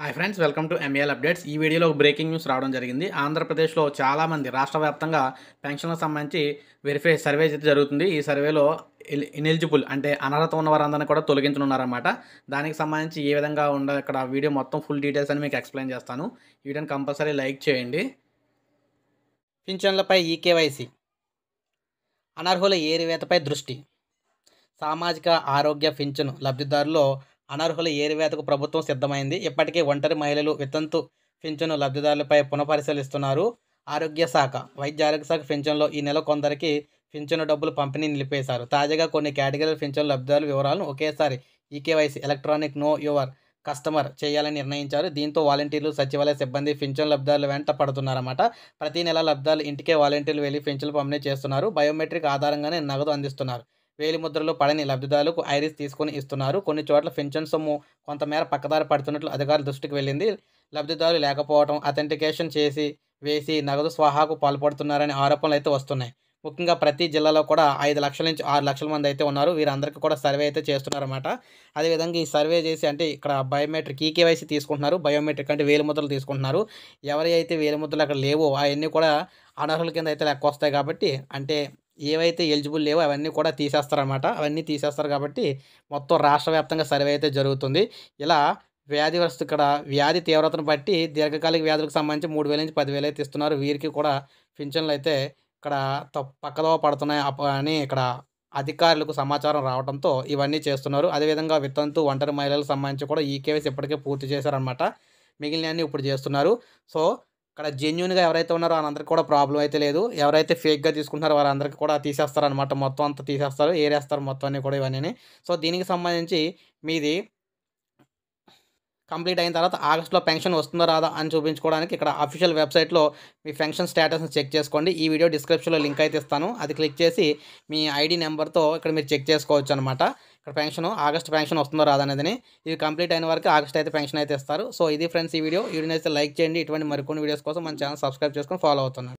hi friends welcome to MAL updates ఈ వీడియోలో breaking news రావడం జరిగింది ఆంధ్రప్రదేశ్లో చాలామంది రాష్ట్ర వ్యాప్తంగా పెన్షన్లకు సంబంధించి వెరిఫై సర్వే అయితే జరుగుతుంది ఈ సర్వేలో ఇనెలిజిబుల్ అంటే అనర్హత ఉన్న వారందరినీ కూడా తొలగించనున్నారన్నమాట దానికి సంబంధించి ఏ విధంగా ఉండ ఇక్కడ వీడియో మొత్తం ఫుల్ డీటెయిల్స్ అని మీకు ఎక్స్ప్లెయిన్ చేస్తాను వీడియోని కంపల్సరీ లైక్ చేయండి పింఛన్లపై ఈకేవైసి అనర్హుల ఏరివేతపై దృష్టి సామాజిక ఆరోగ్య పింఛను లబ్ధిదారులో అనర్హుల ఏరివేతకు ప్రభుత్వం సిద్ధమైంది ఇప్పటికే ఒంటరి మహిళలు వితంతు పింఛను లబ్ధిదారులపై పునఃపరిశీలిస్తున్నారు ఆరోగ్య శాఖ వైద్య ఆరోగ్య శాఖ పింఛన్లో ఈ నెల కొందరికి పింఛను డబ్బులు పంపిణీ నిలిపేశారు తాజాగా కొన్ని కేటగిరీల పింఛన్ లబ్ధిదారుల వివరాలను ఒకేసారి eKYC electronic know your customer చేయాలని నిర్ణయించారు దీంతో వాలంటీర్లు సచివాలయ సిబ్బంది పింఛన్ లబ్ధాలు వెంట పడుతున్నారన్నమాట ప్రతి నెల లబ్ధాలు ఇంటికే వాలంటీర్లు వెళ్ళి పింఛన్లు పంపిణీ చేస్తున్నారు బయోమెట్రిక్ ఆధారంగానే నగదు అందిస్తున్నారు ముద్రలు పడని లబ్ధిదారులకు ఐరిస్ తీసుకొని ఇస్తున్నారు కొన్ని చోట్ల పెన్షన్ సొమ్ము కొంతమేర పక్కదారి పడుతున్నట్లు అధికారుల దృష్టికి వెళ్ళింది లబ్ధిదారులు లేకపోవడం అథెంటికేషన్ చేసి వేసి నగదు స్వాహాకు పాల్పడుతున్నారనే ఆరోపణలు అయితే వస్తున్నాయి ముఖ్యంగా ప్రతి జిల్లాలో కూడా ఐదు లక్షల నుంచి ఆరు లక్షల మంది అయితే ఉన్నారు వీరందరికీ కూడా సర్వే అయితే చేస్తున్నారన్నమాట అదేవిధంగా ఈ సర్వే చేసి అంటే ఇక్కడ బయోమెట్రిక్ ఈకేవైసీ తీసుకుంటున్నారు బయోమెట్రిక్ అంటే ముద్రలు తీసుకుంటున్నారు ఎవరి అయితే వేలిముద్రలు అక్కడ లేవో అవన్నీ కూడా అనర్హుల కింద అయితే లెక్క వస్తాయి కాబట్టి అంటే ఏవైతే ఎలిజిబుల్ లేవో అవన్నీ కూడా తీసేస్తారనమాట అవన్నీ తీసేస్తారు కాబట్టి మొత్తం రాష్ట్ర వ్యాప్తంగా సర్వే అయితే జరుగుతుంది ఇలా వ్యాధి వస్తు ఇక్కడ వ్యాధి తీవ్రతను బట్టి దీర్ఘకాలిక వ్యాధులకు సంబంధించి మూడు వేల నుంచి పదివేలు అయితే ఇస్తున్నారు వీరికి కూడా పింఛన్లు అయితే ఇక్కడ పక్కదో పడుతున్నాయి అని ఇక్కడ అధికారులకు సమాచారం రావడంతో ఇవన్నీ చేస్తున్నారు అదేవిధంగా వితంతు ఒంటరి మహిళలకు సంబంధించి కూడా ఈ కేవైసీ ఇప్పటికే పూర్తి చేశారనమాట మిగిలినవన్నీ ఇప్పుడు చేస్తున్నారు సో ఇక్కడ జెన్యున్గా ఎవరైతే ఉన్నారో వాళ్ళందరికీ కూడా ప్రాబ్లం అయితే లేదు ఎవరైతే ఫేక్గా తీసుకుంటున్నారో వాళ్ళందరికీ కూడా తీసేస్తారనమాట మొత్తం అంతా తీసేస్తారు ఏరేస్తారు మొత్తం అన్నీ కూడా ఇవన్నీ సో దీనికి సంబంధించి మీది కంప్లీట్ అయిన తర్వాత ఆగస్టులో పెన్షన్ వస్తుందో రాదా అని చూపించుకోవడానికి ఇక్కడ అఫీషియల్ వెబ్సైట్లో మీ పెన్షన్ స్టేటస్ని చెక్ చేసుకోండి ఈ వీడియో డిస్క్రిప్షన్లో లింక్ అయితే ఇస్తాను అది క్లిక్ చేసి మీ ఐడి నెంబర్తో ఇక్కడ మీరు చెక్ చేసుకోవచ్చు అనమాట ఇక్కడ పెన్షన్ ఆగస్ట్ పెన్షన్ వస్తుందో రాదనేదని ఇది కంప్లీట్ అయిన వరకు ఆగస్ట్ అయితే పెన్షన్ అయితే ఇస్తారు సో ఇది ఫ్రెండ్స్ ఈ వీడియో వీడియోని అయితే లైక్ చేయండి ఇటువంటి మరికొన్ని వీడియోస్ కోసం మన ఛానల్ సబ్స్క్రైబ్ చేసుకొని ఫాలో అవుతున్నాను